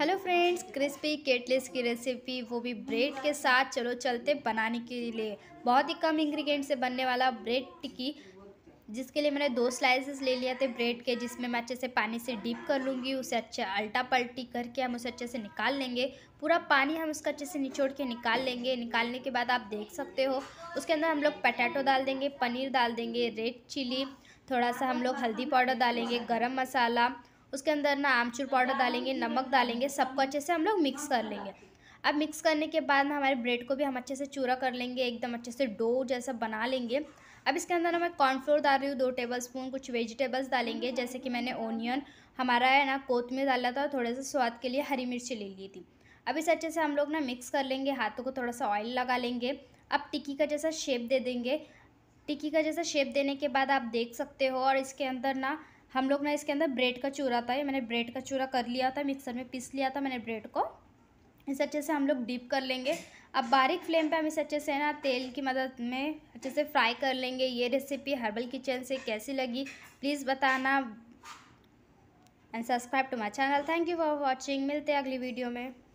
hello friends crispy केटलेस की recipe वो भी ब्रेड के साथ चलो चलते बनाने के लिए बहुत ही कम इंग्रेडिएंट से बनने वाला ब्रेड टिक्की जिसके लिए मैंने दो स्लाइसेस ले लिए थे ब्रेड के जिसमें मैं अच्छे से पानी से डीप कर लूँगी उसे अच्छे अल्टा पल्टी करके हम उसे अच्छे से निकाल लेंगे पूरा पानी हम उसका अच्छे से निचोड़ के निकाल लेंगे निकालने के बाद आप देख सकते हो उसके अंदर हम लोग पटेटो डाल देंगे पनीर डाल देंगे रेड चिली थोड़ा सा हम लोग हल्दी पाउडर डालेंगे गरम मसाला उसके अंदर ना आमचूर पाउडर डालेंगे नमक डालेंगे सबको अच्छे से हम लोग मिक्स कर लेंगे अब मिक्स करने के बाद ना हमारे ब्रेड को भी हम अच्छे से चूरा कर लेंगे एकदम अच्छे से डो जैसा बना लेंगे अब इसके अंदर ना मैं कॉर्नफ्लोर डाल रही हूँ दो टेबल स्पून कुछ वेजिटेबल्स डालेंगे जैसे कि मैंने ओनियन हमारा है ना में डाला था और थोड़े से स्वाद के लिए हरी मिर्ची ले ली थी अब इसे अच्छे से हम लोग ना मिक्स कर लेंगे हाथों को थोड़ा सा ऑयल लगा लेंगे अब टिक्की का जैसा शेप दे देंगे टिक्की का जैसा शेप देने के बाद आप देख सकते हो और इसके अंदर ना हम लोग ना इसके अंदर ब्रेड का चूरा था ये मैंने ब्रेड का चूरा कर लिया था मिक्सर में पीस लिया था मैंने ब्रेड को इसे अच्छे से हम लोग डीप कर लेंगे अब बारीक फ्लेम पे हम इसे अच्छे से ना तेल की मदद में अच्छे से फ्राई कर लेंगे ये रेसिपी हर्बल किचन से कैसी लगी प्लीज़ बताना and subscribe to my channel thank you for watching मिलते हैं अगली वीडियो में